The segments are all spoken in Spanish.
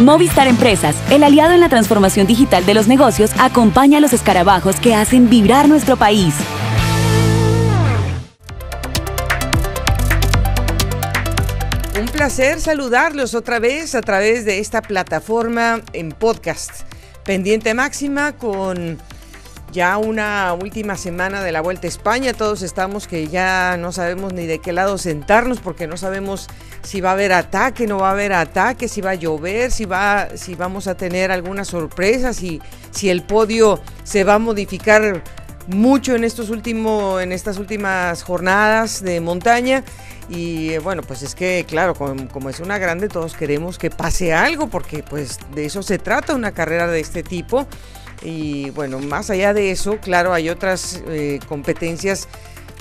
Movistar Empresas, el aliado en la transformación digital de los negocios, acompaña a los escarabajos que hacen vibrar nuestro país. Un placer saludarlos otra vez a través de esta plataforma en podcast. Pendiente máxima con ya una última semana de la Vuelta a España. Todos estamos que ya no sabemos ni de qué lado sentarnos porque no sabemos si va a haber ataque, no va a haber ataque, si va a llover, si, va, si vamos a tener alguna sorpresa, si, si el podio se va a modificar mucho en, estos último, en estas últimas jornadas de montaña. Y eh, bueno, pues es que claro, como, es una grande, todos queremos que pase algo porque pues de eso se trata una carrera de este tipo. Y bueno, más allá de eso, claro, hay otras eh, competencias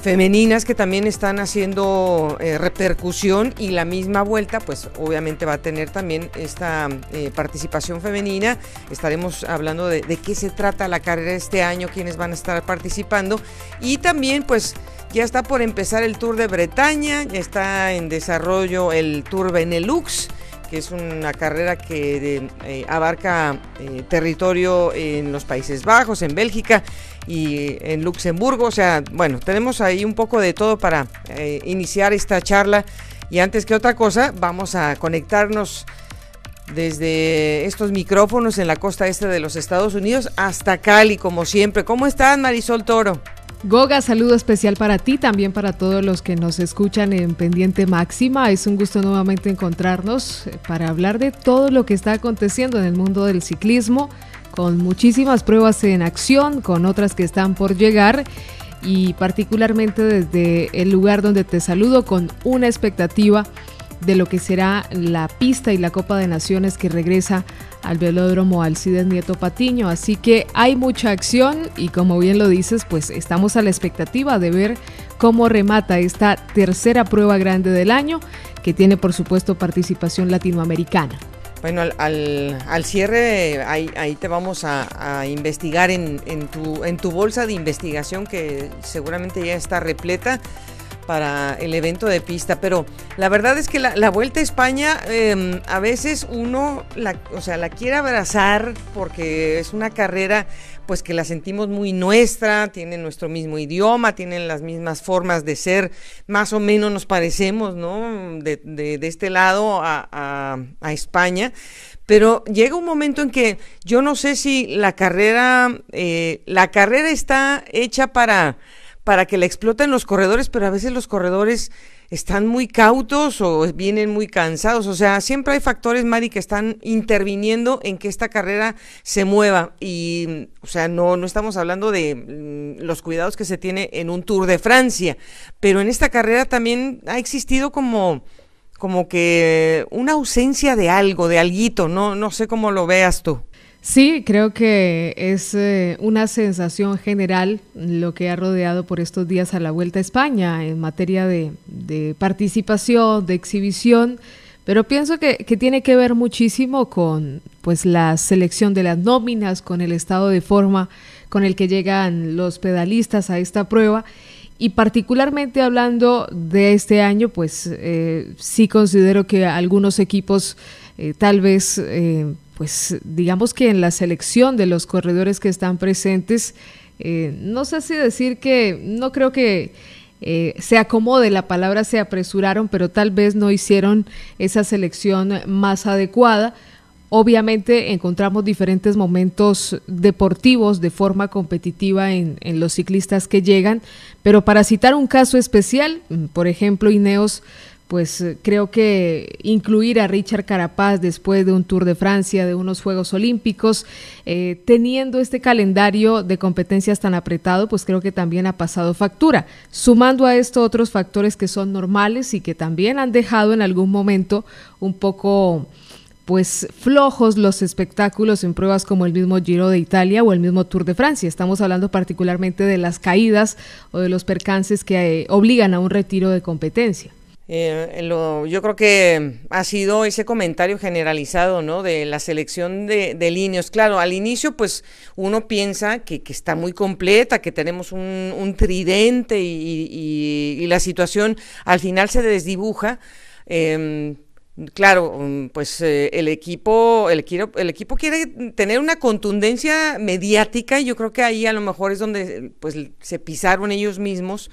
femeninas que también están haciendo eh, repercusión y la misma vuelta pues obviamente va a tener también esta eh, participación femenina. Estaremos hablando de, de, qué se trata la carrera este año, quiénes van a estar participando y también pues ya está por empezar el Tour de Bretaña, ya está en desarrollo el Tour Benelux que es una carrera que eh, abarca eh, territorio en los Países Bajos, en Bélgica y eh, en Luxemburgo. O sea, bueno, tenemos ahí un poco de todo para iniciar esta charla. Y antes que otra cosa, vamos a conectarnos desde estos micrófonos en la costa este de los Estados Unidos hasta Cali, como siempre. ¿Cómo están, Marisol Toro? Goga, saludo especial para ti, también para todos los que nos escuchan en Pendiente Máxima. Es un gusto nuevamente encontrarnos eh, para hablar de todo lo que está aconteciendo en el mundo del ciclismo, con muchísimas pruebas en acción, con otras que están por llegar y particularmente desde el lugar donde te saludo con una expectativa de lo que será la pista y la Copa de Naciones que regresa al velódromo Alcides Nieto Patiño. Así que hay mucha acción y como bien lo dices, pues estamos a la expectativa de ver cómo remata esta tercera prueba grande del año que tiene por supuesto participación latinoamericana. Bueno, al, cierre ahí, te vamos a, investigar en, tu, en tu bolsa de investigación que seguramente ya está repleta para el evento de pista, pero la verdad es que la, Vuelta a España em, a veces uno la, o sea, la quiere abrazar porque es una carrera pues que la sentimos muy nuestra, tiene nuestro mismo idioma, tienen las mismas formas de ser, más o menos nos parecemos, ¿no? De, este lado a, España, pero llega un momento en que yo no sé si la carrera, eh, la carrera está hecha para para que la exploten los corredores, pero a veces los corredores están muy cautos o vienen muy cansados. O sea, siempre hay factores, Mari, que están interviniendo en que esta carrera se mueva. Y, o sea, no, no estamos hablando de mm, los cuidados que se tiene en un Tour de Francia, pero en esta carrera también ha existido como como que una ausencia de algo, de alguito, no, no sé cómo lo veas tú. Sí, creo que es eh, una sensación general lo que ha rodeado por estos días a la Vuelta a España en materia de, participación, de exhibición, pero pienso que, tiene que ver muchísimo con pues la selección de las nóminas, con el estado de forma con el que llegan los pedalistas a esta prueba. Y particularmente hablando de este año, pues eh, sí considero que algunos equipos eh, tal vez pues digamos que en la selección de los corredores que están presentes, eh, no sé si decir que no creo que eh, se acomode la palabra, se apresuraron, pero tal vez no hicieron esa selección más adecuada. Obviamente encontramos diferentes momentos deportivos de forma competitiva en, en los ciclistas que llegan, pero para citar un caso especial, mm, por ejemplo, Ineos pues eh, creo que incluir a Richard Carapaz después de un Tour de Francia, de unos Juegos Olímpicos, eh, teniendo este calendario de competencias tan apretado, pues creo que también ha pasado factura. Sumando a esto otros factores que son normales y que también han dejado en algún momento un poco pues flojos los espectáculos en pruebas como el mismo Giro de Italia o el mismo Tour de Francia. Estamos hablando particularmente de las caídas o de los percances que eh, obligan a un retiro de competencia. Eh, lo, yo creo que ha sido ese comentario generalizado, ¿no? De la selección de, líneas. Claro, al inicio, pues uno piensa que, está muy completa, que tenemos un, tridente y, la situación al final se desdibuja. Em, claro, mm, pues eh, el equipo, el equipo, el equipo quiere tener una contundencia mediática y yo creo que ahí a lo mejor es donde pues se pisaron ellos mismos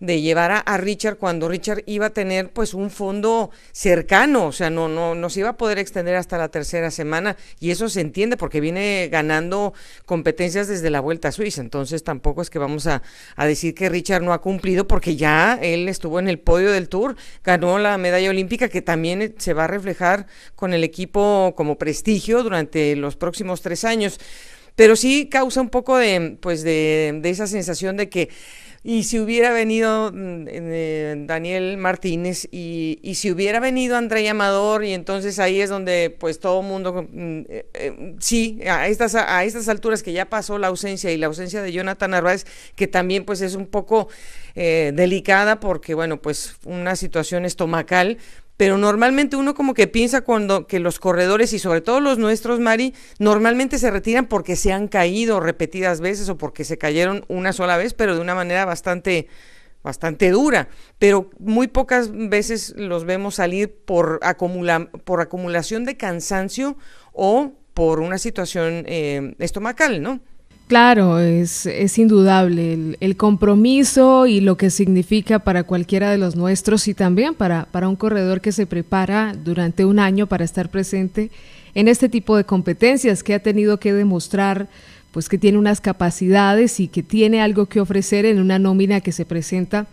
de llevar a, Richard cuando Richard iba a tener pues un fondo cercano, o sea, no, no, no se iba a poder extender hasta la tercera semana y eso se entiende porque viene ganando competencias desde la Vuelta a Suiza, entonces tampoco es que vamos a, a decir que Richard no ha cumplido porque ya él estuvo en el podio del Tour, ganó la medalla olímpica que también eh, se va a reflejar con el equipo como prestigio durante los próximos tres años, pero sí causa un poco de, pues de, de esa sensación de que y si hubiera venido mm, eh, Daniel Martínez y, si hubiera venido André Amador, y entonces ahí es donde pues todo mundo, mm, eh, eh, sí, a estas, a estas alturas que ya pasó la ausencia y la ausencia de Jonathan Narváez, que también pues es un poco delicada porque bueno, pues una situación estomacal, pero normalmente uno como que piensa cuando que los corredores y sobre todo los nuestros, Mari, normalmente se retiran porque se han caído repetidas veces o porque se cayeron una sola vez, pero de una manera bastante bastante dura, pero muy pocas veces los vemos salir por, por acumulación de cansancio o por una situación eh, estomacal, ¿no? Claro, es, es indudable el, compromiso y lo que significa para cualquiera de los nuestros y también para, para un corredor que se prepara durante un año para estar presente en este tipo de competencias, que ha tenido que demostrar pues que tiene unas capacidades y que tiene algo que ofrecer en una nómina que se presenta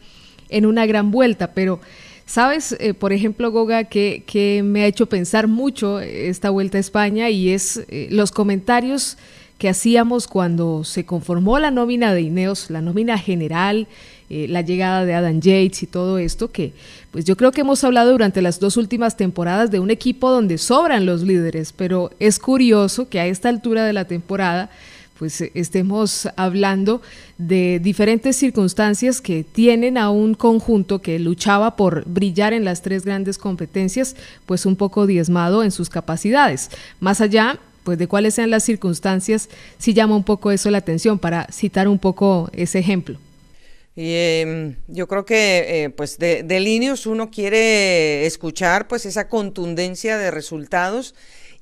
en una gran vuelta. Pero, ¿sabes, eh, por ejemplo, Goga, que, me ha hecho pensar mucho esta vuelta a España y es eh, los comentarios que hacíamos cuando se conformó la nómina de Ineos, la nómina general, eh, la llegada de Adam Yates y todo esto, que pues yo creo que hemos hablado durante las dos últimas temporadas de un equipo donde sobran los líderes, pero es curioso que a esta altura de la temporada pues eh, estemos hablando de diferentes circunstancias que tienen a un conjunto que luchaba por brillar en las tres grandes competencias, pues un poco diezmado en sus capacidades. Más allá pues de cuáles sean las circunstancias, si llama un poco eso la atención, para citar un poco ese ejemplo. Y, em, yo creo que eh, pues de, de uno quiere escuchar pues esa contundencia de resultados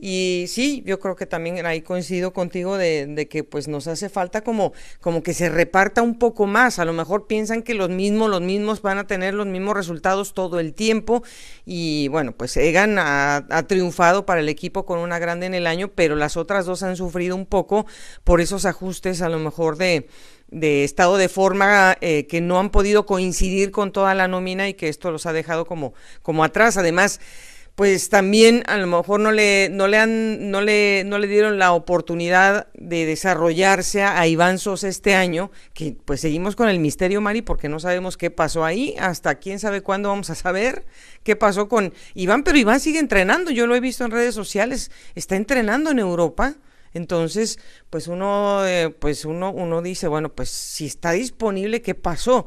y sí, yo creo que también ahí coincido contigo de, que pues nos hace falta como, como que se reparta un poco más. A lo mejor piensan que los mismos, los mismos van a tener los mismos resultados todo el tiempo. Y bueno, pues Egan ha, triunfado para el equipo con una grande en el año, pero las otras dos han sufrido un poco por esos ajustes a lo mejor de, de estado de forma eh, que no han podido coincidir con toda la nómina y que esto los ha dejado como, como atrás. Además, pues también a lo mejor no le, no le, han, no le, no le dieron la oportunidad de desarrollarse a, Iván Sosa este año, que pues seguimos con el misterio, Mari, porque no sabemos qué pasó ahí, hasta quién sabe cuándo vamos a saber qué pasó con Iván, pero Iván sigue entrenando, yo lo he visto en redes sociales, está entrenando en Europa. Entonces, pues uno, eh, pues uno, uno dice, bueno, pues si está disponible, ¿qué pasó?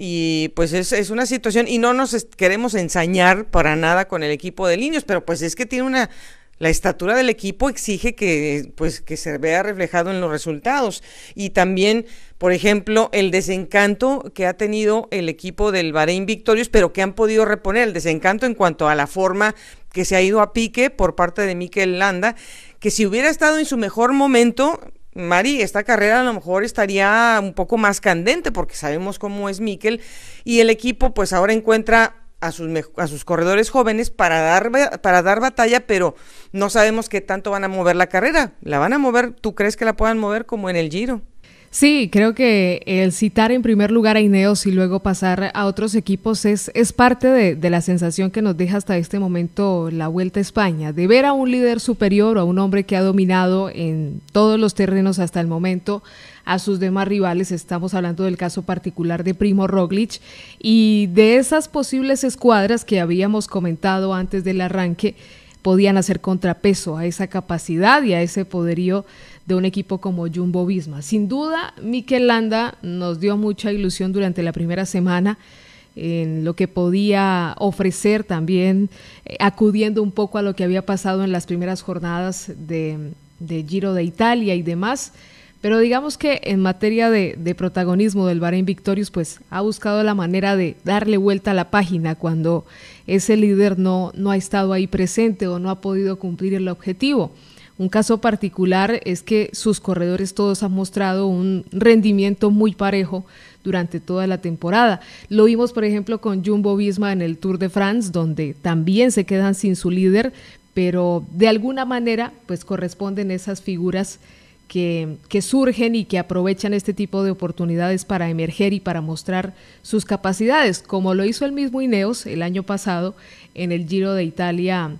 Y pues es, es una situación, y no nos queremos ensañar para nada con el equipo de niños pero pues es que tiene una la estatura del equipo exige que, pues, que se vea reflejado en los resultados. Y también, por ejemplo, el desencanto que ha tenido el equipo del Bahrein Victorious, pero que han podido reponer el desencanto en cuanto a la forma que se ha ido a pique por parte de Miquel Landa, que si hubiera estado en su mejor momento, Mari, esta carrera a lo mejor estaría un poco más candente porque sabemos cómo es Miquel y el equipo pues ahora encuentra a sus, a sus corredores jóvenes para dar, para dar batalla, pero no sabemos qué tanto van a mover la carrera. ¿La van a mover? ¿Tú crees que la puedan mover como en el Giro? Sí, creo que el citar en primer lugar a Ineos y luego pasar a otros equipos es, es parte de, la sensación que nos deja hasta este momento la Vuelta a España, de ver a un líder superior, a un hombre que ha dominado en todos los terrenos hasta el momento a sus demás rivales, estamos hablando del caso particular de Primo Roglic, y de esas posibles escuadras que habíamos comentado antes del arranque, podían hacer contrapeso a esa capacidad y a ese poderío de un equipo como Jumbo Visma. Sin duda, Mikel Landa nos dio mucha ilusión durante la primera semana en lo que podía ofrecer también, eh, acudiendo un poco a lo que había pasado en las primeras jornadas de, Giro de Italia y demás. Pero digamos que en materia de, protagonismo del Bahrein Victorious, pues ha buscado la manera de darle vuelta a la página cuando ese líder no ha estado ahí presente o no ha podido cumplir el objetivo. Un caso particular es que sus corredores todos han mostrado un rendimiento muy parejo durante toda la temporada. Lo vimos, por ejemplo, con Jumbo Visma en el Tour de France, donde también se quedan sin su líder, pero de alguna manera, pues corresponden esas figuras que, que, surgen y que aprovechan este tipo de oportunidades para emerger y para mostrar sus capacidades, como lo hizo el mismo Ineos el año pasado en el Giro de Italia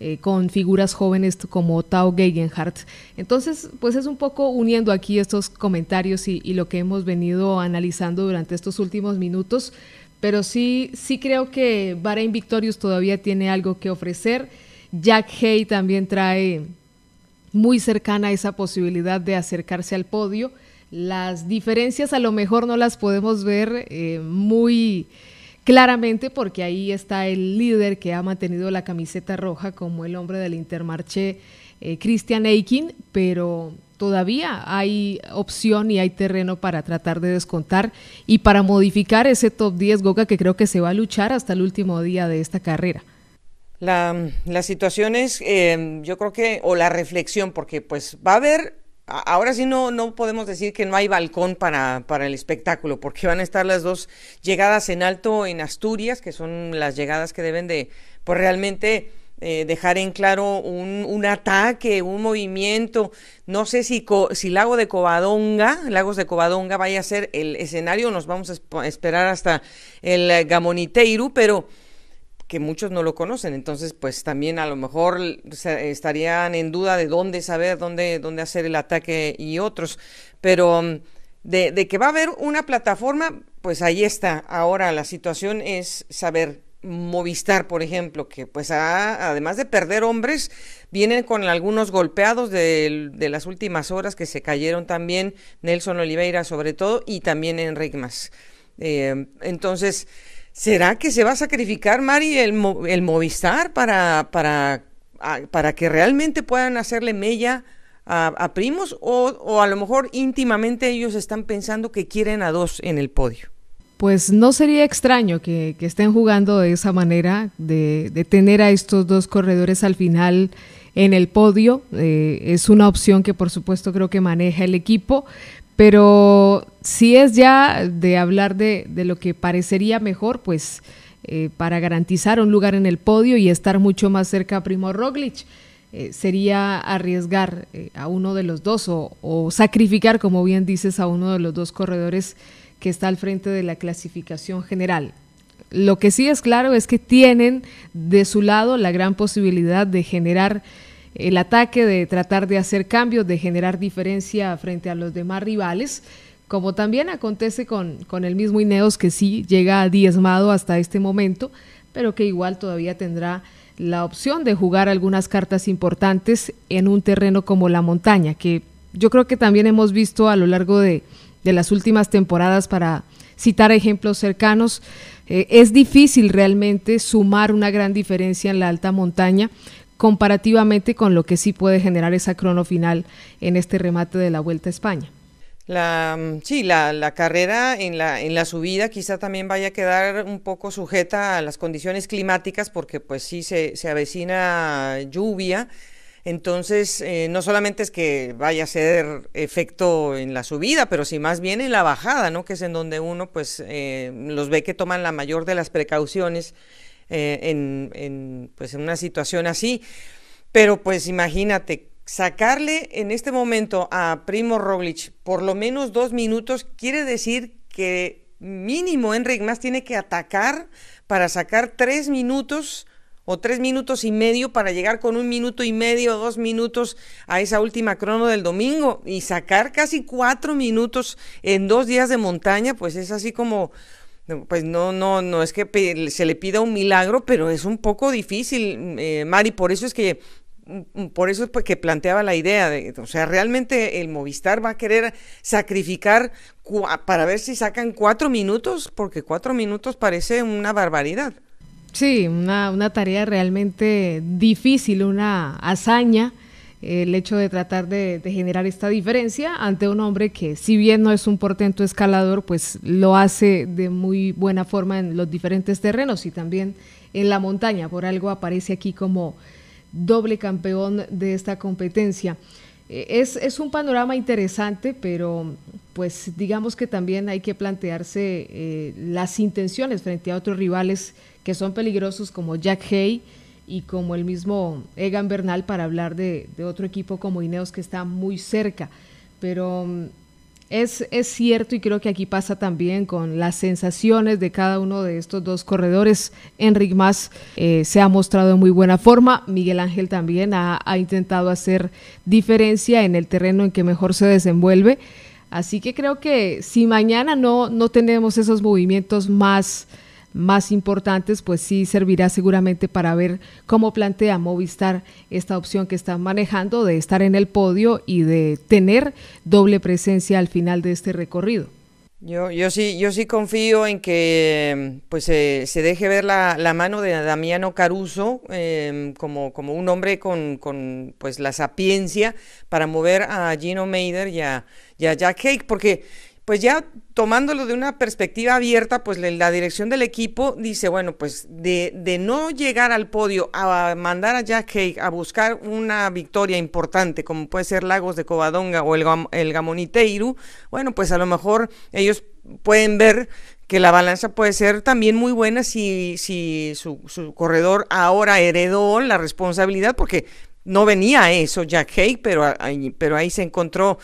eh, con figuras jóvenes como Tao Geigenhardt. Entonces, pues es un poco uniendo aquí estos comentarios y, lo que hemos venido analizando durante estos últimos minutos, pero sí, sí creo que Bahrain Victorious todavía tiene algo que ofrecer. Jack Hay también trae muy cercana esa posibilidad de acercarse al podio. Las diferencias a lo mejor no las podemos ver eh, muy claramente porque ahí está el líder que ha mantenido la camiseta roja como el hombre del Intermarché, Cristian eh, Christian Eikin, pero todavía hay opción y hay terreno para tratar de descontar y para modificar ese top 10 Goga que creo que se va a luchar hasta el último día de esta carrera. La, situación es, eh, yo creo que, o la reflexión, porque pues va a haber ahora sí no, no podemos decir que no hay balcón para, para, el espectáculo, porque van a estar las dos llegadas en alto en Asturias, que son las llegadas que deben de, pues realmente eh, dejar en claro un, ataque, un movimiento. No sé si, si Lago de Covadonga, Lagos de Covadonga vaya a ser el escenario, nos vamos a esperar hasta el eh, Gamoniteiru, pero que muchos no lo conocen. Entonces, pues también a lo mejor estarían en duda de dónde saber, dónde, dónde hacer el ataque y otros. Pero de, de que va a haber una plataforma, pues ahí está. Ahora la situación es saber Movistar, por ejemplo, que pues además de perder hombres, vienen con algunos golpeados de, de, las últimas horas que se cayeron también Nelson Oliveira sobre todo y también Enrique Mas. Eh, entonces, ¿Será que se va a sacrificar, Mari, el, Movistar para, para, para que realmente puedan hacerle mella a, Primos? O, a lo mejor íntimamente ellos están pensando que quieren a dos en el podio pues no sería extraño que, estén jugando de esa manera, de, de, tener a estos dos corredores al final en el podio. Eh, es una opción que por supuesto creo que maneja el equipo, pero si es ya de hablar de, lo que parecería mejor, pues eh, para garantizar un lugar en el podio y estar mucho más cerca a Primo Roglic. Eh, sería arriesgar eh, a uno de los dos o, o, sacrificar, como bien dices, a uno de los dos corredores que está al frente de la clasificación general. Lo que sí es claro es que tienen de su lado la gran posibilidad de generar el ataque de tratar de hacer cambios, de generar diferencia frente a los demás rivales, como también acontece con, el mismo Ineos que sí llega diezmado hasta este momento, pero que igual todavía tendrá la opción de jugar algunas cartas importantes en un terreno como la montaña, que yo creo que también hemos visto a lo largo de, las últimas temporadas para citar ejemplos cercanos. Eh, es difícil realmente sumar una gran diferencia en la alta montaña comparativamente con lo que sí puede generar esa crono final en este remate de la Vuelta a España. La, mm, sí, la, carrera en la, en la subida quizá también vaya a quedar un poco sujeta a las condiciones climáticas porque pues sí se, avecina lluvia. Entonces, eh, no solamente es que vaya a ser efecto en la subida, pero sí más bien en la bajada, ¿no? Que es en donde uno pues eh, los ve que toman la mayor de las precauciones eh, en, pues en una situación así. Pero pues imagínate, sacarle en este momento a Primo Roglic por lo menos dos minutos quiere decir que mínimo Enric Más tiene que atacar para sacar tres minutos o tres minutos y medio para llegar con un minuto y medio o dos minutos a esa última crono del domingo y sacar casi cuatro minutos en dos días de montaña, pues es así como pues no, no, no es que se le pida un milagro, pero es un poco difícil, eh, Mari, por eso es que mm, mm, por eso es que planteaba la idea de, o sea, realmente el Movistar va a querer sacrificar para ver si sacan cuatro minutos, porque cuatro minutos parece una barbaridad. Sí, una, una tarea realmente difícil, una hazaña el hecho de tratar de, generar esta diferencia ante un hombre que si bien no es un portento escalador, pues lo hace de muy buena forma en los diferentes terrenos y también en la montaña. Por algo aparece aquí como doble campeón de esta competencia. Eh, es, un panorama interesante, pero pues digamos que también hay que plantearse eh, las intenciones frente a otros rivales que son peligrosos como Jack Hay y como el mismo Egan Bernal para hablar de, otro equipo como Ineos que está muy cerca. Pero mm, es, es, cierto y creo que aquí pasa también con las sensaciones de cada uno de estos dos corredores. Enric más eh, se ha mostrado en muy buena forma, Miguel Ángel también ha, ha, intentado hacer diferencia en el terreno en que mejor se desenvuelve. Así que creo que si mañana no, no tenemos esos movimientos más más importantes, pues sí servirá seguramente para ver cómo plantea Movistar esta opción que están manejando de estar en el podio y de tener doble presencia al final de este recorrido. Yo, yo, sí, yo sí confío en que pues, se deje ver la, mano de Damiano Caruso em, como, como un hombre con, pues, la sapiencia para mover a Gino Mader y a, y a Jack Hake, porque pues ya tomándolo de una perspectiva abierta, pues la dirección del equipo dice, bueno, pues de, no llegar al podio a mandar a Jack Haig a buscar una victoria importante, como puede ser Lagos de Covadonga o el, el Gamoniteiru, bueno, pues a lo mejor ellos pueden ver que la balanza puede ser también muy buena si, si su, corredor ahora heredó la responsabilidad, porque no venía a eso Jack Haig, pero, pero ahí se encontró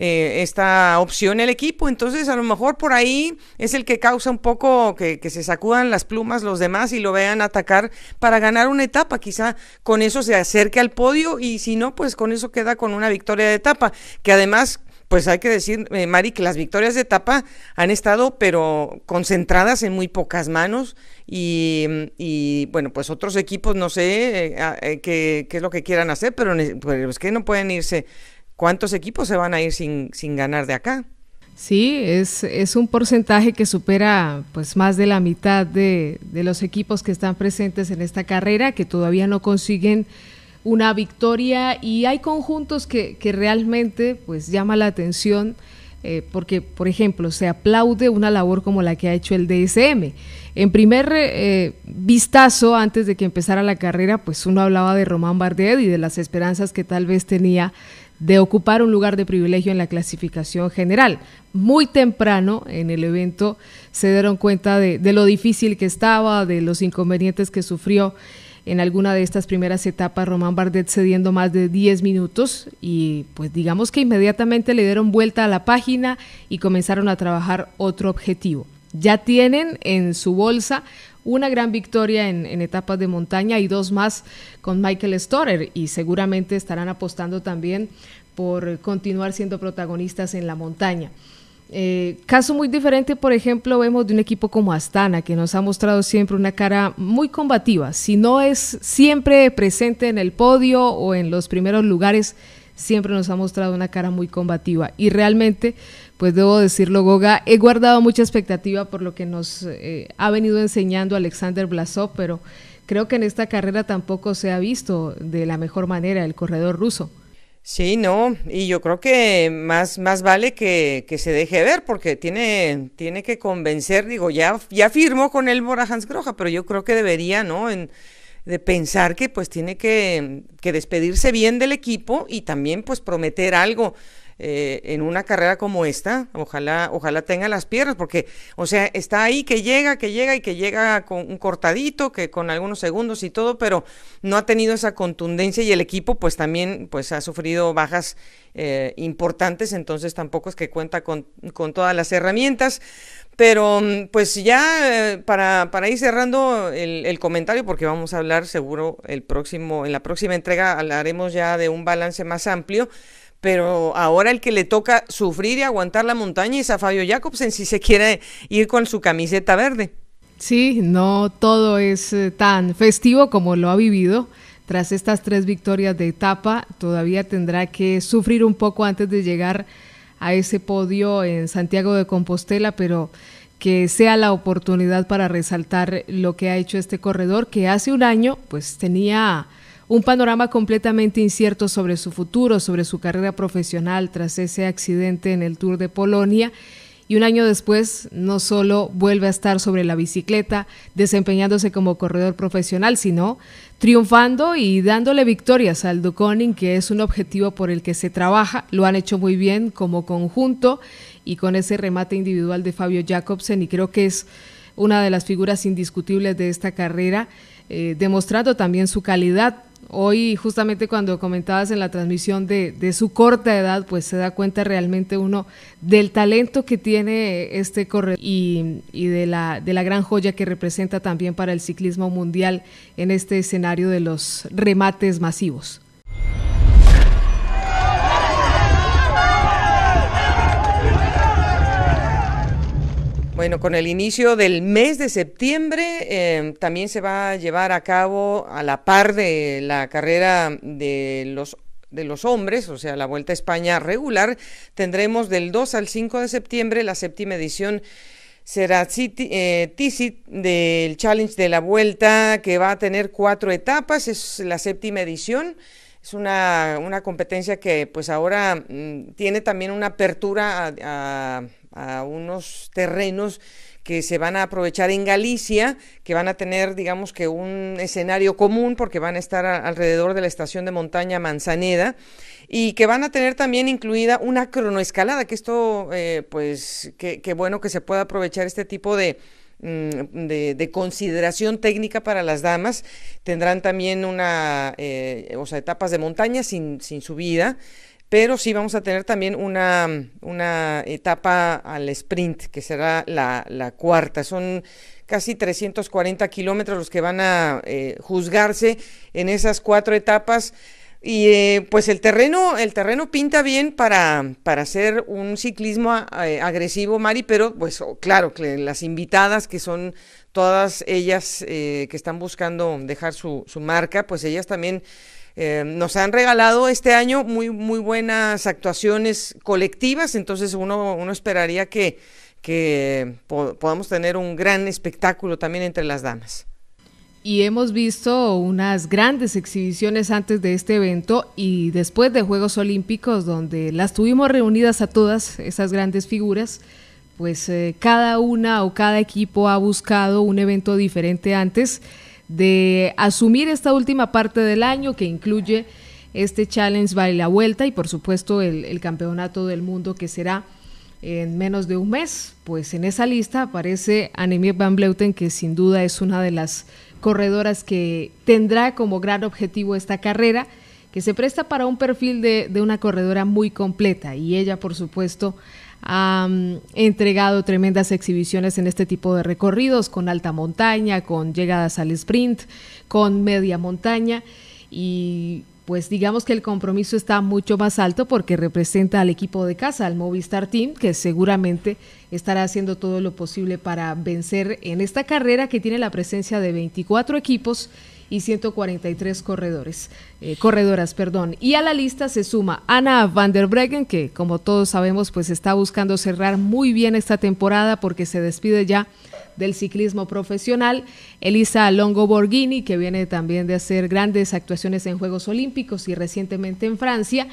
eh, esta opción el equipo. Entonces, a lo mejor por ahí es el que causa un poco que, se sacudan las plumas los demás y lo vean atacar para ganar una etapa. Quizá con eso se acerque al podio y si no, pues con eso queda con una victoria de etapa, que además... Pues hay que decir, eh, Mari, que las victorias de etapa han estado, pero concentradas en muy pocas manos. Y, bueno, pues otros equipos no sé eh, qué, es lo que quieran hacer, pero es que no pueden irse ¿cuántos equipos se van a ir sin, sin ganar de acá? Sí, es, es, un porcentaje que supera pues más de la mitad de, los equipos que están presentes en esta carrera, que todavía no consiguen una victoria y hay conjuntos que, realmente pues llama la atención eh, porque, por ejemplo, se aplaude una labor como la que ha hecho el DSM. En primer eh, vistazo, antes de que empezara la carrera, pues uno hablaba de Román Bardet y de las esperanzas que tal vez tenía de ocupar un lugar de privilegio en la clasificación general. Muy temprano en el evento se dieron cuenta de, lo difícil que estaba, de los inconvenientes que sufrió en alguna de estas primeras etapas Román Bardet cediendo más de 10 minutos y pues digamos que inmediatamente le dieron vuelta a la página y comenzaron a trabajar otro objetivo. Ya tienen en su bolsa una gran victoria en, etapas de montaña y dos más con Michael Storer y seguramente estarán apostando también por continuar siendo protagonistas en la montaña. Eh, caso muy diferente, por ejemplo, vemos de un equipo como Astana, que nos ha mostrado siempre una cara muy combativa. Si no es siempre presente en el podio o en los primeros lugares, siempre nos ha mostrado una cara muy combativa. Y realmente pues debo decirlo, Goga, he guardado mucha expectativa por lo que nos eh, ha venido enseñando Alexander Blasov, pero creo que en esta carrera tampoco se ha visto de la mejor manera el corredor ruso. Sí, no, y yo creo que más, más vale que, se deje ver, porque tiene, tiene que convencer, digo, ya, firmó con él Mora Hans Groja, pero yo creo que debería, ¿no? En, de pensar que pues tiene que, que, despedirse bien del equipo y también pues prometer algo. Eh, en una carrera como esta, ojalá, ojalá tenga las piernas, porque, o sea, está ahí que llega, que llega y que llega con un cortadito, que con algunos segundos y todo, pero no ha tenido esa contundencia y el equipo pues también pues ha sufrido bajas eh, importantes, entonces tampoco es que cuenta con, todas las herramientas. Pero mm, pues ya eh, para, ir cerrando el, el, comentario, porque vamos a hablar seguro el próximo, en la próxima entrega hablaremos ya de un balance más amplio, pero ahora el que le toca sufrir y aguantar la montaña es a Fabio Jacobsen si se quiere ir con su camiseta verde. Sí, no todo es eh, tan festivo como lo ha vivido. Tras estas tres victorias de etapa, todavía tendrá que sufrir un poco antes de llegar a ese podio en Santiago de Compostela, pero que sea la oportunidad para resaltar lo que ha hecho este corredor, que hace un año pues tenía un panorama completamente incierto sobre su futuro, sobre su carrera profesional tras ese accidente en el Tour de Polonia. Y un año después, no solo vuelve a estar sobre la bicicleta, desempeñándose como corredor profesional, sino triunfando y dándole victorias al Duconing, que es un objetivo por el que se trabaja. Lo han hecho muy bien como conjunto y con ese remate individual de Fabio Jacobsen, y creo que es una de las figuras indiscutibles de esta carrera eh, demostrando también su calidad. Hoy, justamente cuando comentabas en la transmisión de, su corta edad, pues se da cuenta realmente uno del talento que tiene este corredor y, de, la, de la gran joya que representa también para el ciclismo mundial en este escenario de los remates masivos. Bueno, con el inicio del mes de septiembre em, también se va a llevar a cabo a la par de la carrera de los de los hombres, o sea, la Vuelta a España regular, tendremos del 2 al 5 de septiembre la séptima edición será eh, del Challenge de la Vuelta, que va a tener cuatro etapas, es la séptima edición. Es una, una competencia que pues ahora mm, tiene también una apertura a a unos terrenos que se van a aprovechar en Galicia, que van a tener, digamos que, un escenario común, porque van a estar alrededor de la estación de montaña Manzaneda, y que van a tener también incluida una cronoescalada, que esto, eh, pues, qué bueno que se pueda aprovechar este tipo mm, de, consideración técnica para las damas. Tendrán también una, eh, o etapas de montaña sin, sin subida, pero sí vamos a tener también una, una etapa al sprint, que será la, cuarta. Son casi 340 kilómetros los que van a eh, juzgarse en esas cuatro etapas. Y eh, pues el terreno, el terreno pinta bien para, para hacer un ciclismo eh, agresivo, Mari, pero pues oh, claro, que las invitadas que son todas ellas que están buscando dejar su, su marca, pues ellas también eh, nos han regalado este año muy, muy buenas actuaciones colectivas, entonces uno, esperaría que, podamos tener un gran espectáculo también entre las damas. Y hemos visto unas grandes exhibiciones antes de este evento y después de Juegos Olímpicos, donde las tuvimos reunidas a todas esas grandes figuras pues eh, cada una o cada equipo ha buscado un evento diferente antes de asumir esta última parte del año que incluye este Challenge by la Vuelta y por supuesto el, Campeonato del Mundo que será en menos de un mes. Pues en esa lista aparece Annemiek van Bleuten que sin duda es una de las corredoras que tendrá como gran objetivo esta carrera que se presta para un perfil de una corredora muy completa y ella por supuesto ha entregado tremendas exhibiciones en este tipo de recorridos, con alta montaña, con llegadas al sprint, con media montaña y pues digamos que el compromiso está mucho más alto porque representa al equipo de casa, al Movistar Team, que seguramente estará haciendo todo lo posible para vencer en esta carrera que tiene la presencia de 24 equipos y 143 corredores, eh, corredoras. Perdón. Y a la lista se suma Ana van der Breggen, que como todos sabemos pues está buscando cerrar muy bien esta temporada porque se despide ya del ciclismo profesional, Elisa Longo Borghini, que viene también de hacer grandes actuaciones en Juegos Olímpicos y recientemente en Francia.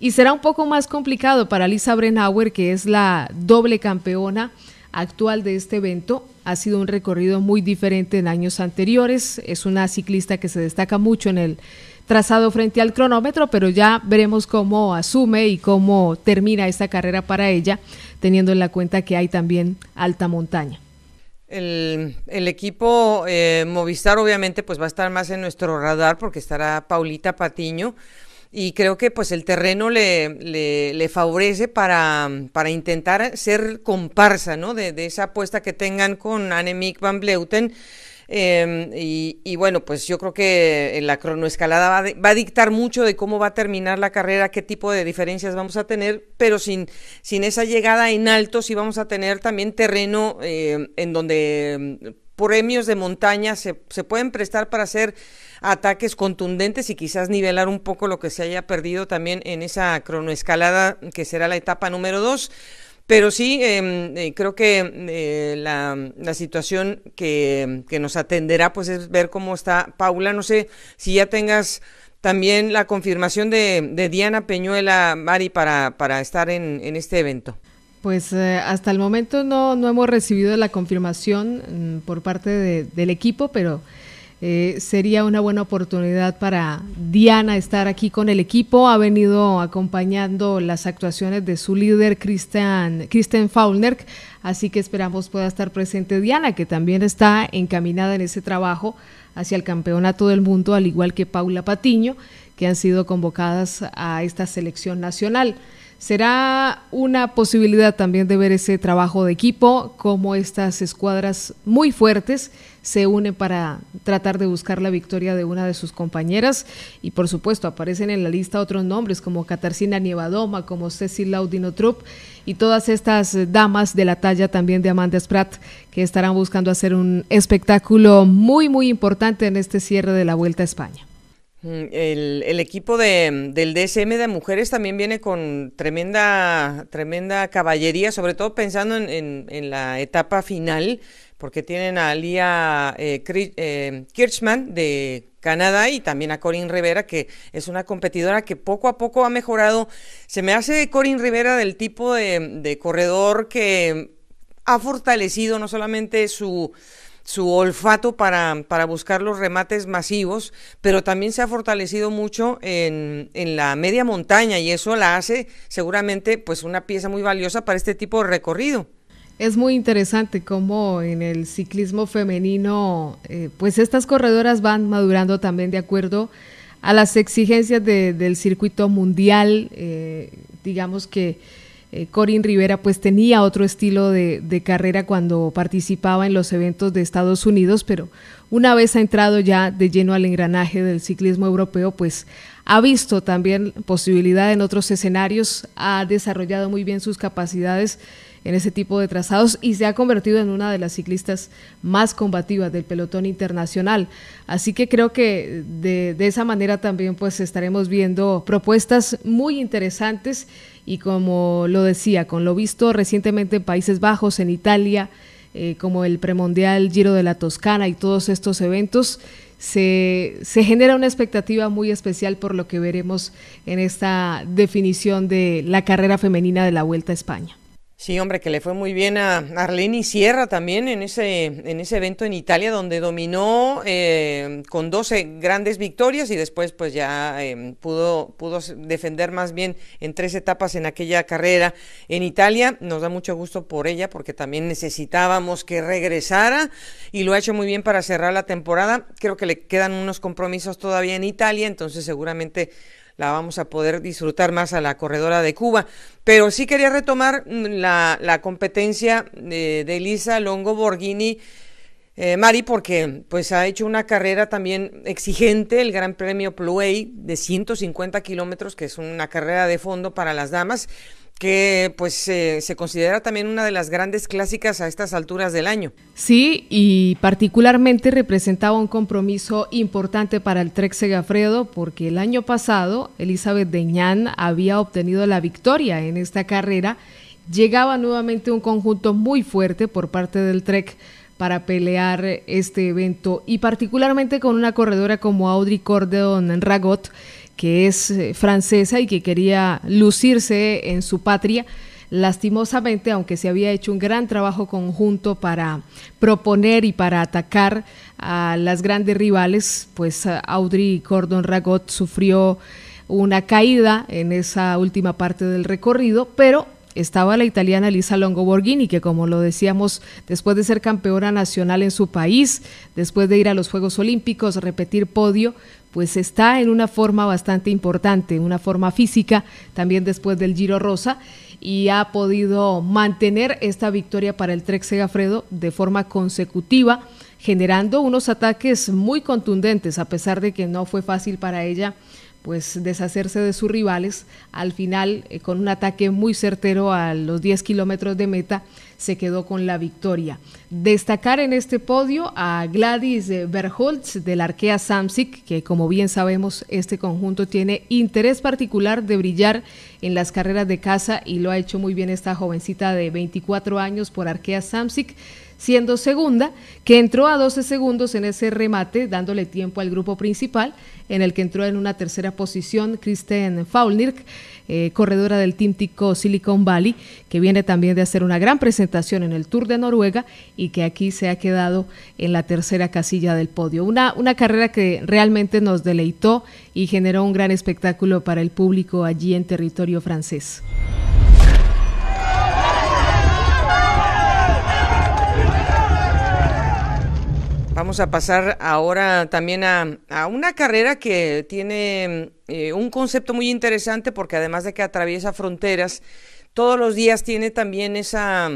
Y será un poco más complicado para Lisa Brenauer, que es la doble campeona actual de este evento. Ha sido un recorrido muy diferente en años anteriores. Es una ciclista que se destaca mucho en el trazado frente al cronómetro, pero ya veremos cómo asume y cómo termina esta carrera para ella, teniendo en la cuenta que hay también alta montaña. El, equipo eh, Movistar obviamente pues va a estar más en nuestro radar porque estará Paulita Patiño, y creo que pues el terreno le, le, favorece para, para, intentar ser comparsa ¿no? de, esa apuesta que tengan con Annemiek van Bleuten. Em, y, bueno, pues yo creo que la cronoescalada va, va, a dictar mucho de cómo va a terminar la carrera, qué tipo de diferencias vamos a tener, pero sin, sin esa llegada en alto sí vamos a tener también terreno eh, en donde em, premios de montaña se, se pueden prestar para hacer ataques contundentes y quizás nivelar un poco lo que se haya perdido también en esa cronoescalada que será la etapa número dos, Pero sí, em, eh, creo que eh, la, la, situación que, que nos atenderá pues es ver cómo está Paula. No sé si ya tengas también la confirmación de, de Diana Peñuela, Mari, para, para estar en, en este evento. Pues eh, hasta el momento no, no hemos recibido la confirmación mm, por parte de, del equipo, pero eh, sería una buena oportunidad para Diana estar aquí con el equipo. Ha venido acompañando las actuaciones de su líder, Christian, Kristen Faulner, así que esperamos pueda estar presente Diana, que también está encaminada en ese trabajo hacia el campeonato del mundo, al igual que Paula Patiño, que han sido convocadas a esta selección nacional. Será una posibilidad también de ver ese trabajo de equipo, como estas escuadras muy fuertes se une para tratar de buscar la victoria de una de sus compañeras. Y por supuesto, aparecen en la lista otros nombres como Catarcina Nievadoma, como Cecil Laudino y todas estas eh, damas de la talla también de Amanda Spratt que estarán buscando hacer un espectáculo muy, muy importante en este cierre de la Vuelta a España. Mm, el, equipo del DSM de mujeres también viene con tremenda, tremenda caballería, sobre todo pensando en la etapa final porque tienen a Lía eh, eh Kirchman de Canadá y también a Corin Rivera, que es una competidora que poco a poco ha mejorado. Se me hace Corin Rivera del tipo de, corredor que ha fortalecido no solamente su su olfato para, buscar los remates masivos, pero también se ha fortalecido mucho en, en, la media montaña y eso la hace seguramente pues una pieza muy valiosa para este tipo de recorrido. Es muy interesante cómo en el ciclismo femenino, eh, pues estas corredoras van madurando también de acuerdo a las exigencias del circuito mundial. Eh, digamos que eh, Corin Rivera pues tenía otro estilo de, de, carrera cuando participaba en los eventos de Estados Unidos, pero una vez ha entrado ya de lleno al engranaje del ciclismo europeo, pues ha visto también posibilidad en otros escenarios, ha desarrollado muy bien sus capacidades en ese tipo de trazados y se ha convertido en una de las ciclistas más combativas del pelotón internacional. Así que creo que de, esa manera también pues estaremos viendo propuestas muy interesantes y como lo decía, con lo visto recientemente en Países Bajos, en Italia, eh, como el premundial Giro de la Toscana y todos estos eventos, se, genera una expectativa muy especial por lo que veremos en esta definición de la carrera femenina de la Vuelta a España. Sí, hombre, que le fue muy bien a Arlene Sierra también en ese, en ese evento en Italia, donde dominó eh, con 12 grandes victorias y después pues ya eh, pudo, pudo defender más bien en tres etapas en aquella carrera en Italia. Nos da mucho gusto por ella porque también necesitábamos que regresara y lo ha hecho muy bien para cerrar la temporada. Creo que le quedan unos compromisos todavía en Italia, entonces seguramente la vamos a poder disfrutar más a la corredora de Cuba. Pero sí quería retomar mm, la, competencia de, Elisa Longo Borghini. Eh, Mari, porque pues ha hecho una carrera también exigente, el Gran Premio Plouay de 150 kilómetros, que es una carrera de fondo para las damas, que pues se considera también una de las grandes clásicas a estas alturas del año. Sí, y particularmente representaba un compromiso importante para el Trek Segafredo porque el año pasado Elizabeth Deñán había obtenido la victoria en esta carrera. Llegaba nuevamente un conjunto muy fuerte por parte del Trek para pelear este evento y particularmente con una corredora como Audrey en Ragot que es eh, francesa y que quería lucirse en su patria. Lastimosamente, aunque se había hecho un gran trabajo conjunto para proponer y para atacar a las grandes rivales, pues eh, Audrey cordon Ragot sufrió una caída en esa última parte del recorrido, pero estaba la italiana Lisa Longo Borghini, que como lo decíamos, después de ser campeona nacional en su país, después de ir a los Juegos Olímpicos, repetir podio, pues está en una forma bastante importante, una forma física, también después del Giro Rosa, y ha podido mantener esta victoria para el Trek Segafredo de forma consecutiva, generando unos ataques muy contundentes, a pesar de que no fue fácil para ella pues deshacerse de sus rivales, al final eh, con un ataque muy certero a los 10 kilómetros de meta, se quedó con la victoria. Destacar en este podio a Gladys eh, Berholtz del Arkea Samsic, que como bien sabemos este conjunto tiene interés particular de brillar en las carreras de casa y lo ha hecho muy bien esta jovencita de 24 años por Arkea Samsic siendo segunda, que entró a 12 segundos en ese remate, dándole tiempo al grupo principal, en el que entró en una tercera posición Kristen Faulnirk, eh, corredora del Tico Silicon Valley, que viene también de hacer una gran presentación en el Tour de Noruega y que aquí se ha quedado en la tercera casilla del podio. Una, una carrera que realmente nos deleitó y generó un gran espectáculo para el público allí en territorio francés. Vamos a pasar ahora también a, una carrera que tiene eh, un concepto muy interesante porque además de que atraviesa fronteras, todos los días tiene también esa,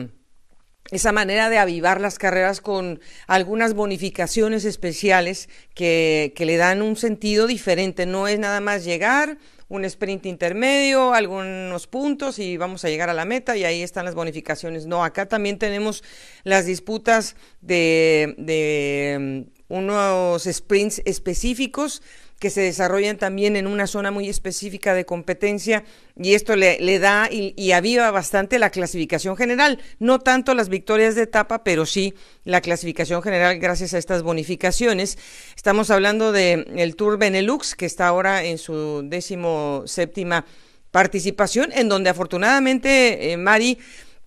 esa manera de avivar las carreras con algunas bonificaciones especiales que le dan un sentido diferente. No es nada más llegar, un sprint intermedio, algunos puntos y vamos a llegar a la meta y ahí están las bonificaciones. No, acá también tenemos las disputas de, de mm, unos sprints específicos que se desarrollan también en una zona muy específica de competencia y esto le, da y, aviva bastante la clasificación general. No tanto las victorias de etapa, pero sí la clasificación general gracias a estas bonificaciones. Estamos hablando del el Tour Benelux, que está ahora en su décimo séptima participación, en donde afortunadamente eh, Mari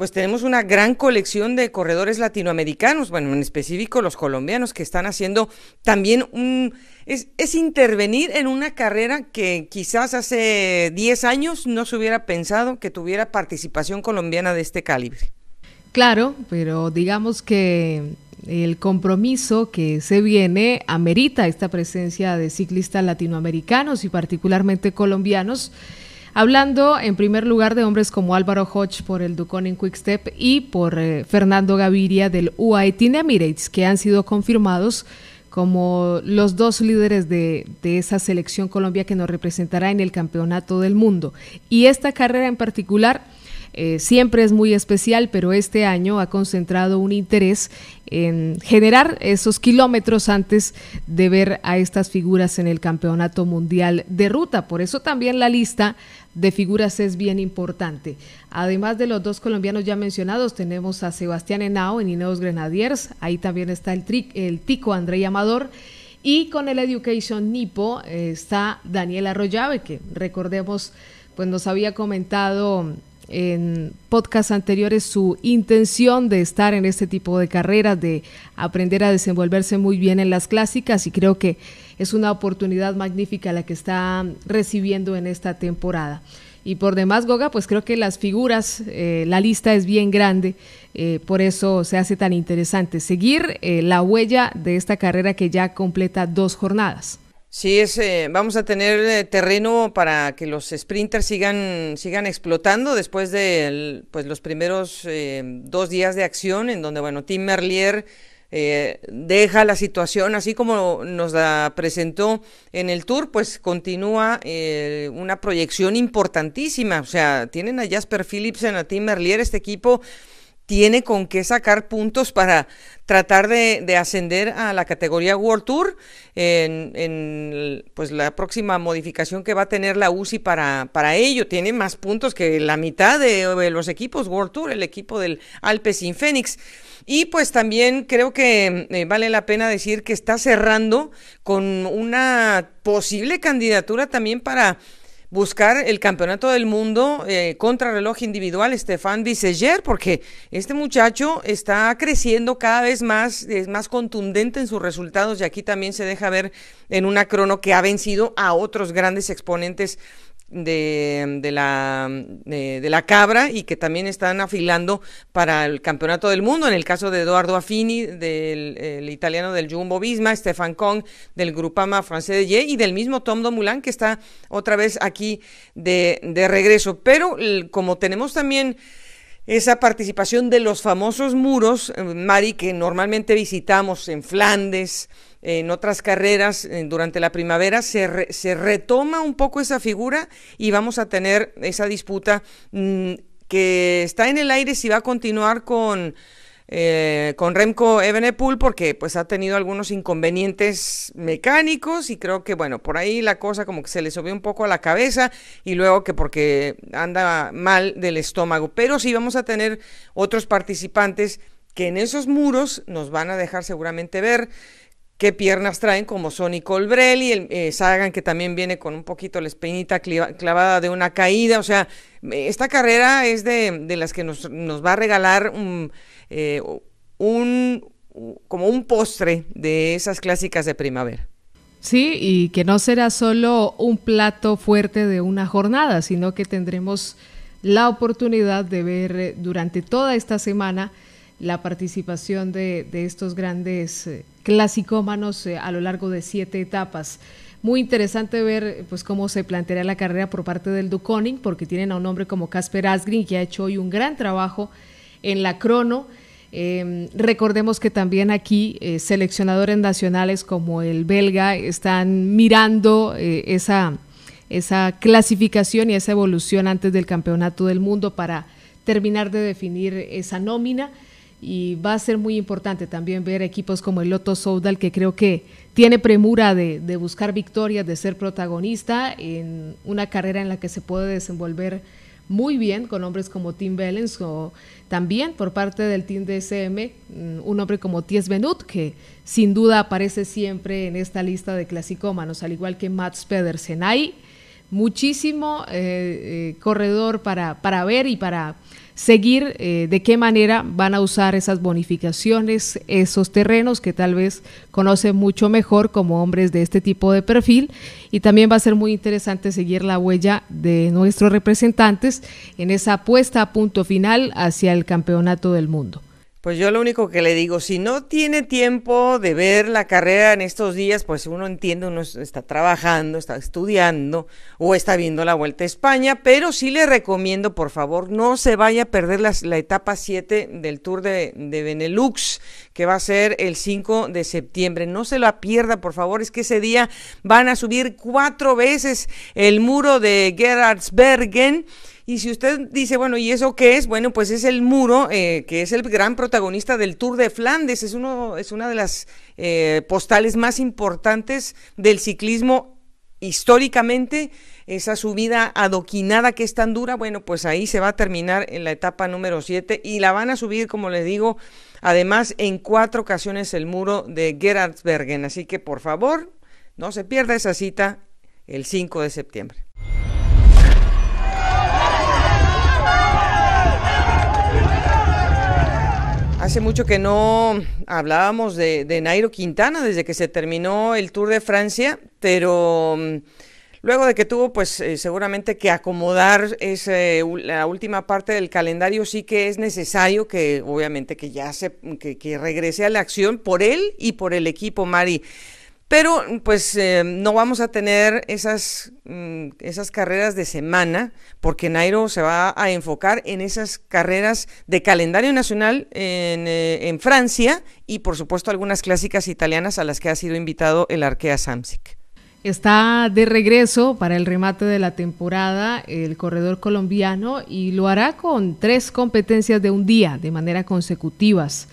pues tenemos una gran colección de corredores latinoamericanos, bueno, en específico los colombianos, que están haciendo también un... Es, intervenir en una carrera que quizás hace 10 años no se hubiera pensado que tuviera participación colombiana de este calibre. Claro, pero digamos que el compromiso que se viene amerita esta presencia de ciclistas latinoamericanos y particularmente colombianos Hablando en primer lugar de hombres como Álvaro Hodge por el Ducón en Quickstep y por eh, Fernando Gaviria del UAE Team Emirates, que han sido confirmados como los dos líderes de, de, esa selección Colombia que nos representará en el Campeonato del Mundo. Y esta carrera en particular eh, siempre es muy especial, pero este año ha concentrado un interés en generar esos kilómetros antes de ver a estas figuras en el Campeonato Mundial de Ruta. Por eso también la lista de figuras es bien importante. Además de los dos colombianos ya mencionados, tenemos a Sebastián Henao en Ineos Grenadiers, ahí también está el, tico André Amador. Y con el Education Nipo eh, está Daniel Arroyave, que recordemos, pues nos había comentado en podcast anteriores su intención de estar en este tipo de carreras, de aprender a desenvolverse muy bien en las clásicas y creo que es una oportunidad magnífica la que está recibiendo en esta temporada. Y por demás, Goga, pues creo que las figuras, eh, la lista es bien grande, eh, por eso se hace tan interesante seguir eh, la huella de esta carrera que ya completa dos jornadas. Sí, es, eh, vamos a tener eh, terreno para que los sprinters sigan, sigan explotando después de pues, los primeros eh, dos días de acción, en donde, bueno, Tim Merlier deja la situación así como nos la presentó en el Tour, pues continúa una proyección importantísima. O sea, tienen a Jasper en a Tim Merlier, este equipo tiene con qué sacar puntos para tratar de, ascender a la categoría World Tour en, pues la próxima modificación que va a tener la UCI para, para ello. Tiene más puntos que la mitad de, los equipos World Tour, el equipo del Alpes Fénix. Y pues también creo que eh, vale la pena decir que está cerrando con una posible candidatura también para buscar el campeonato del mundo eh, contra reloj individual, Estefan Viseyer porque este muchacho está creciendo cada vez más, es más contundente en sus resultados y aquí también se deja ver en una crono que ha vencido a otros grandes exponentes de, de, la, cabra y que también están afilando para el campeonato del mundo. En el caso de Eduardo Affini, del el italiano del Jumbo Visma, Stefan Kong del Grupama francés de Ye y del mismo Tom Domulan que está otra vez aquí de, de regreso. Pero como tenemos también esa participación de los famosos muros, eh, Mari, que normalmente visitamos en Flandes, en otras carreras eh, durante la primavera se, se, retoma un poco esa figura y vamos a tener esa disputa mm, que está en el aire si va a continuar con, eh, con Remco Evenepoel porque pues ha tenido algunos inconvenientes mecánicos y creo que bueno, por ahí la cosa como que se le subió un poco a la cabeza y luego que porque anda mal del estómago, pero sí vamos a tener otros participantes que en esos muros nos van a dejar seguramente ver qué piernas traen, como Sonic Nicole y el, eh, Sagan, que también viene con un poquito la espinita clavada de una caída. O sea, esta carrera es de, las que nos, nos, va a regalar un, eh, como un postre de esas clásicas de primavera. Sí, y que no será solo un plato fuerte de una jornada, sino que tendremos la oportunidad de ver eh, durante toda esta semana la participación de, de estos grandes clasicómanos eh, a lo largo de siete etapas. Muy interesante ver eh, pues cómo se plantea la carrera por parte del Duconing, porque tienen a un hombre como Casper Asgrin, que ha hecho hoy un gran trabajo en la crono. Em, recordemos que también aquí eh, seleccionadores nacionales como el belga están mirando esa, esa clasificación y esa evolución antes del Campeonato del Mundo para terminar de definir esa nómina y va a ser muy importante también ver equipos como el Loto Soudal, que creo que tiene premura de, buscar victorias, de ser protagonista en una carrera en la que se puede desenvolver muy bien con hombres como Tim Bellens o también por parte del Team DSM, mm, un hombre como Ties Benut, que sin duda aparece siempre en esta lista de clasicómanos, al igual que Mats Pedersen. Hay muchísimo eh, eh, corredor para, para ver y para seguir eh, de qué manera van a usar esas bonificaciones, esos terrenos que tal vez conocen mucho mejor como hombres de este tipo de perfil. Y también va a ser muy interesante seguir la huella de nuestros representantes en esa apuesta a punto final hacia el campeonato del mundo. Pues yo lo único que le digo, si no tiene tiempo de ver la carrera en estos días, pues uno entiende, uno está trabajando, está estudiando o está viendo la Vuelta a España, pero sí le recomiendo, por favor, no se vaya a perder la etapa 7 del Tour de, Benelux, que va a ser el 5 de septiembre. No se la pierda, por favor, es que ese día van a subir cuatro veces el muro de Gerardsbergen y si usted dice, bueno, ¿y eso qué es? Bueno, pues es el muro, eh, que es el gran protagonista del Tour de Flandes. Es, uno, es una de las eh, postales más importantes del ciclismo históricamente. Esa subida adoquinada que es tan dura, bueno, pues ahí se va a terminar en la etapa número 7 y la van a subir, como les digo, además en cuatro ocasiones el muro de Gerardsbergen. Así que por favor, no se pierda esa cita el 5 de septiembre. Hace mucho que no hablábamos de, Nairo Quintana desde que se terminó el Tour de Francia, pero mm, luego de que tuvo pues eh, seguramente que acomodar ese, la última parte del calendario, sí que es necesario que obviamente que ya se, que, que regrese a la acción por él y por el equipo, Mari. Pero pues eh, no vamos a tener esas, mm, esas carreras de semana, porque Nairo se va a enfocar en esas carreras de calendario nacional eh, en, Francia y por supuesto algunas clásicas italianas a las que ha sido invitado el Arkea Samsic. Está de regreso para el remate de la temporada el corredor colombiano y lo hará con tres competencias de un día de manera consecutivas.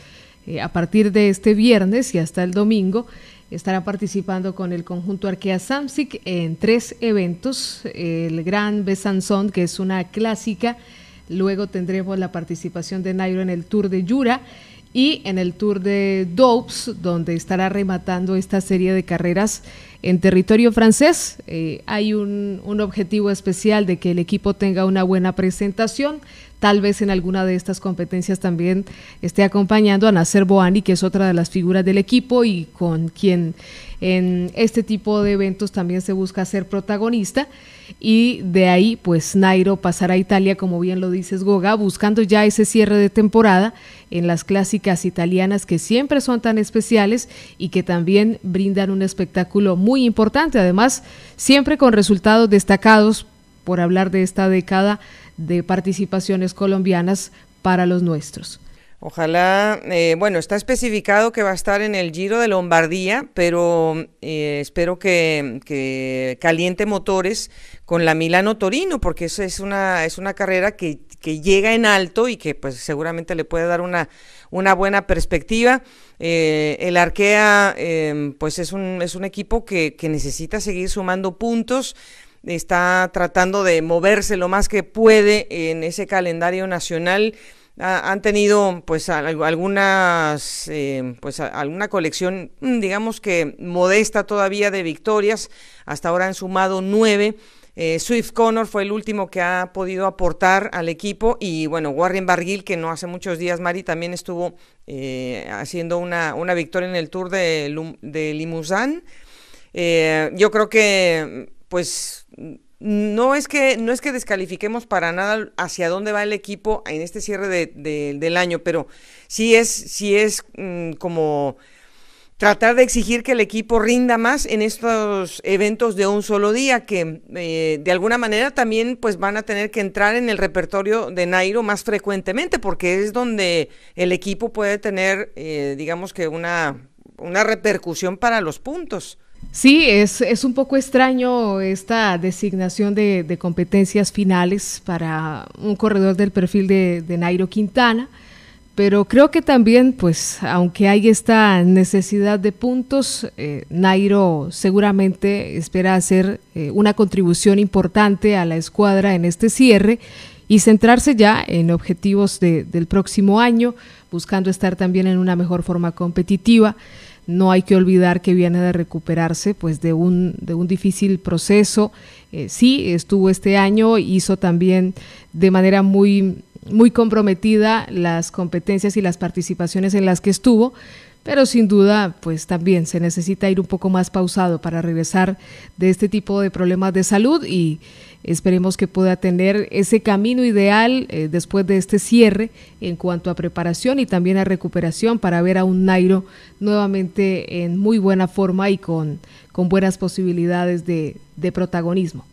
Eh, a partir de este viernes y hasta el domingo estará participando con el conjunto Arkea Samsic en tres eventos. El Gran Besanzón, que es una clásica. Luego tendremos la participación de Nairo en el Tour de Yura y en el Tour de Dopes, donde estará rematando esta serie de carreras en territorio francés. Eh, hay un, objetivo especial de que el equipo tenga una buena presentación. Tal vez en alguna de estas competencias también esté acompañando a Nasser Boani, que es otra de las figuras del equipo y con quien en este tipo de eventos también se busca ser protagonista. Y de ahí, pues Nairo pasará a Italia, como bien lo dices Goga, buscando ya ese cierre de temporada en las clásicas italianas que siempre son tan especiales y que también brindan un espectáculo muy muy importante, además siempre con resultados destacados por hablar de esta década de participaciones colombianas para los nuestros. Ojalá, eh, bueno, está especificado que va a estar en el Giro de Lombardía, pero eh, espero que, caliente motores con la Milano-Torino, porque eso es una, es una carrera que, llega en alto y que pues seguramente le puede dar una, buena perspectiva. Eh, el Arkea, em, pues es un, es un equipo que, que necesita seguir sumando puntos está tratando de moverse lo más que puede en ese calendario nacional han tenido pues algunas em, pues alguna colección mm, digamos que modesta todavía de victorias hasta ahora han sumado nueve eh, Swift Connor fue el último que ha podido aportar al equipo y bueno, Warren Barguil, que no hace muchos días, Mari, también estuvo eh, haciendo una, victoria en el Tour de, de Limousin. Eh, yo creo que pues no es que no es que descalifiquemos para nada hacia dónde va el equipo en este cierre del año, pero sí es es mm, como tratar de exigir que el equipo rinda más en estos eventos de un solo día que eh, de alguna manera también pues van a tener que entrar en el repertorio de Nairo más frecuentemente porque es donde el equipo puede tener eh, digamos que una una repercusión para los puntos. Sí, es, un poco extraño esta designación de, competencias finales para un corredor del perfil de, Nairo Quintana, pero creo que también, pues, aunque hay esta necesidad de puntos, eh, Nairo seguramente espera hacer eh, una contribución importante a la escuadra en este cierre y centrarse ya en objetivos del próximo año, buscando estar también en una mejor forma competitiva. No hay que olvidar que viene de recuperarse pues de un, de un difícil proceso. Eh, sí, estuvo este año, hizo también de manera muy, muy comprometida las competencias y las participaciones en las que estuvo, pero sin duda, pues también se necesita ir un poco más pausado para regresar de este tipo de problemas de salud y esperemos que pueda tener ese camino ideal eh, después de este cierre en cuanto a preparación y también a recuperación para ver a un Nairo nuevamente en muy buena forma y con, con buenas posibilidades de protagonismo.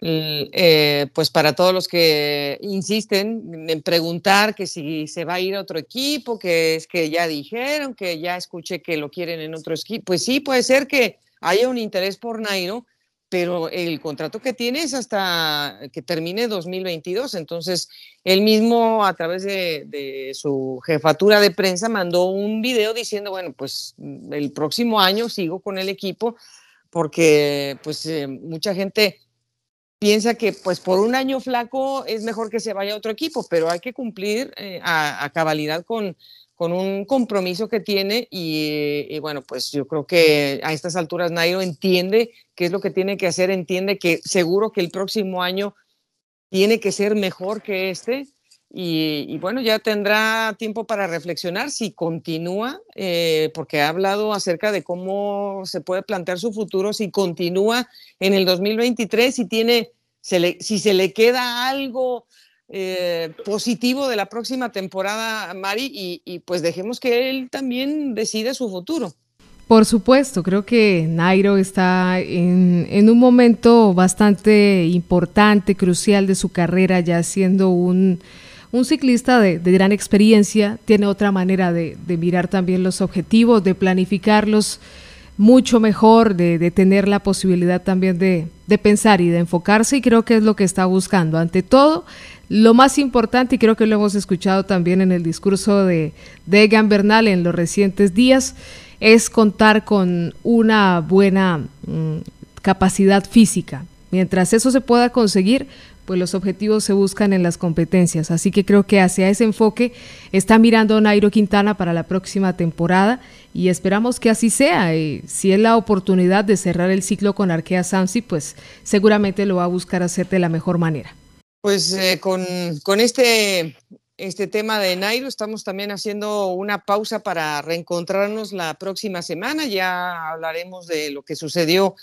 Mm, eh, pues para todos los que insisten en preguntar que si se va a ir a otro equipo, que es que ya dijeron, que ya escuché que lo quieren en otro equipo, pues sí, puede ser que haya un interés por Nairo, pero el contrato que tiene es hasta que termine 2022, entonces él mismo a través de, su jefatura de prensa mandó un video diciendo, bueno, pues el próximo año sigo con el equipo porque pues eh, mucha gente piensa que pues por un año flaco es mejor que se vaya a otro equipo, pero hay que cumplir eh, a, cabalidad con, con, un compromiso que tiene y, eh, y, bueno, pues yo creo que a estas alturas Nairo entiende qué es lo que tiene que hacer, entiende que seguro que el próximo año tiene que ser mejor que este y, bueno, ya tendrá tiempo para reflexionar si continúa, eh, porque ha hablado acerca de cómo se puede plantear su futuro, si continúa en el 2023, si, tiene, se le, si se le queda algo eh, positivo de la próxima temporada, Mari, y, pues dejemos que él también decida su futuro. Por supuesto, creo que Nairo está en, un momento bastante importante, crucial de su carrera, ya siendo un un ciclista de, gran experiencia tiene otra manera de, mirar también los objetivos, de planificarlos mucho mejor, de, tener la posibilidad también de, pensar y de enfocarse y creo que es lo que está buscando. Ante todo, lo más importante, y creo que lo hemos escuchado también en el discurso de, Egan Bernal en los recientes días, es contar con una buena mm, capacidad física. Mientras eso se pueda conseguir, pues los objetivos se buscan en las competencias. Así que creo que hacia ese enfoque está mirando Nairo Quintana para la próxima temporada y esperamos que así sea. si es la oportunidad de cerrar el ciclo con Arkea Samsi, pues seguramente lo va a buscar hacer de la mejor manera. Pues eh, con, este, este tema de Nairo estamos también haciendo una pausa para reencontrarnos la próxima semana. Ya hablaremos de lo que sucedió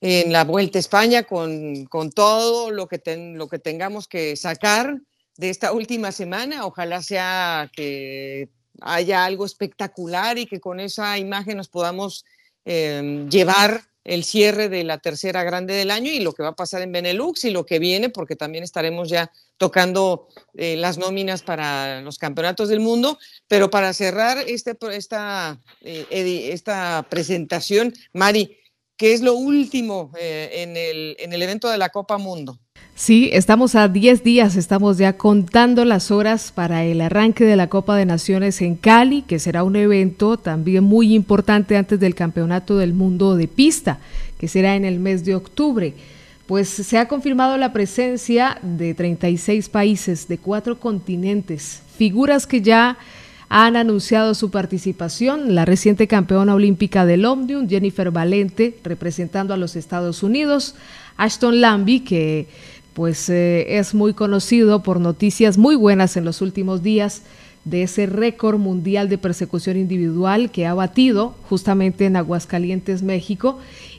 en la Vuelta a España con, con todo lo que, ten, lo que tengamos que sacar de esta última semana. Ojalá sea que haya algo espectacular y que con esa imagen nos podamos em, llevar el cierre de la tercera grande del año y lo que va a pasar en Benelux y lo que viene, porque también estaremos ya tocando eh, las nóminas para los campeonatos del mundo. Pero para cerrar este, esta, eh, esta presentación, Mari, que es lo último eh, en, el, en el evento de la Copa Mundo. Sí, estamos a 10 días, estamos ya contando las horas para el arranque de la Copa de Naciones en Cali, que será un evento también muy importante antes del Campeonato del Mundo de Pista, que será en el mes de octubre. Pues se ha confirmado la presencia de 36 países de cuatro continentes, figuras que ya han anunciado su participación. La reciente campeona olímpica del Omnium, Jennifer Valente, representando a los Estados Unidos, Ashton Lambie, que pues eh, es muy conocido por noticias muy buenas en los últimos días de ese récord mundial de persecución individual que ha batido justamente en Aguascalientes, México,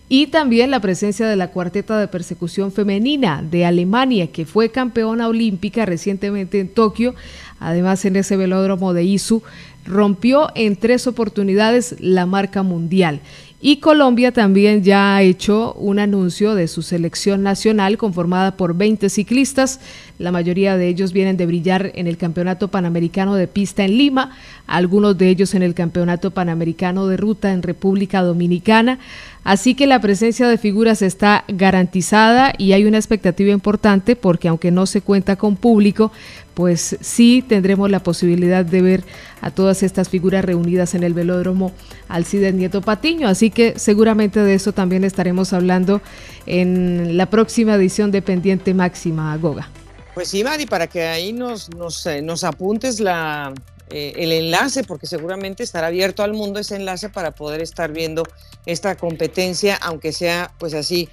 y también la presencia de la cuarteta de persecución femenina de Alemania, que fue campeona olímpica recientemente en Tokio, Además, en ese velódromo de Isu rompió en tres oportunidades la marca mundial. Y Colombia también ya ha hecho un anuncio de su selección nacional conformada por 20 ciclistas. La mayoría de ellos vienen de brillar en el Campeonato Panamericano de Pista en Lima, algunos de ellos en el Campeonato Panamericano de Ruta en República Dominicana. Así que la presencia de figuras está garantizada y hay una expectativa importante porque aunque no se cuenta con público, pues sí tendremos la posibilidad de ver a todas estas figuras reunidas en el velódromo Alcides Nieto Patiño. Así que seguramente de eso también estaremos hablando en la próxima edición de Pendiente Máxima, Goga. Pues sí, Mari, para que ahí nos eh, apuntes la, eh, el enlace, porque seguramente estará abierto al mundo ese enlace para poder estar viendo esta competencia, aunque sea pues así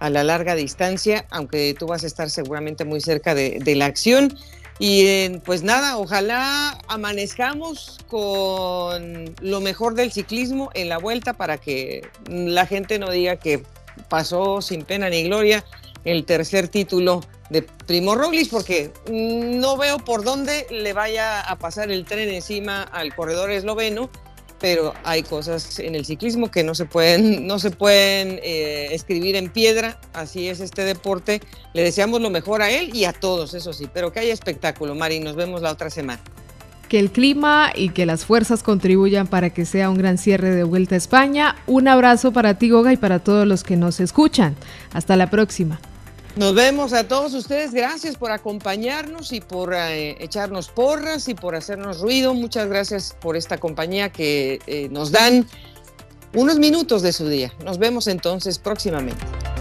a la larga distancia, aunque tú vas a estar seguramente muy cerca de, la acción. Y eh, pues nada, ojalá amanezcamos con lo mejor del ciclismo en la vuelta para que la gente no diga que pasó sin pena ni gloria el tercer título de Primo Roglic porque no veo por dónde le vaya a pasar el tren encima al corredor esloveno, pero hay cosas en el ciclismo que no se pueden, no se pueden eh, escribir en piedra, así es este deporte. Le deseamos lo mejor a él y a todos, eso sí, pero que haya espectáculo, Mari, nos vemos la otra semana. Que el clima y que las fuerzas contribuyan para que sea un gran cierre de Vuelta a España. Un abrazo para ti, Goga, y para todos los que nos escuchan. Hasta la próxima. Nos vemos a todos ustedes. Gracias por acompañarnos y por eh, echarnos porras y por hacernos ruido. Muchas gracias por esta compañía que eh, nos dan unos minutos de su día. Nos vemos entonces próximamente.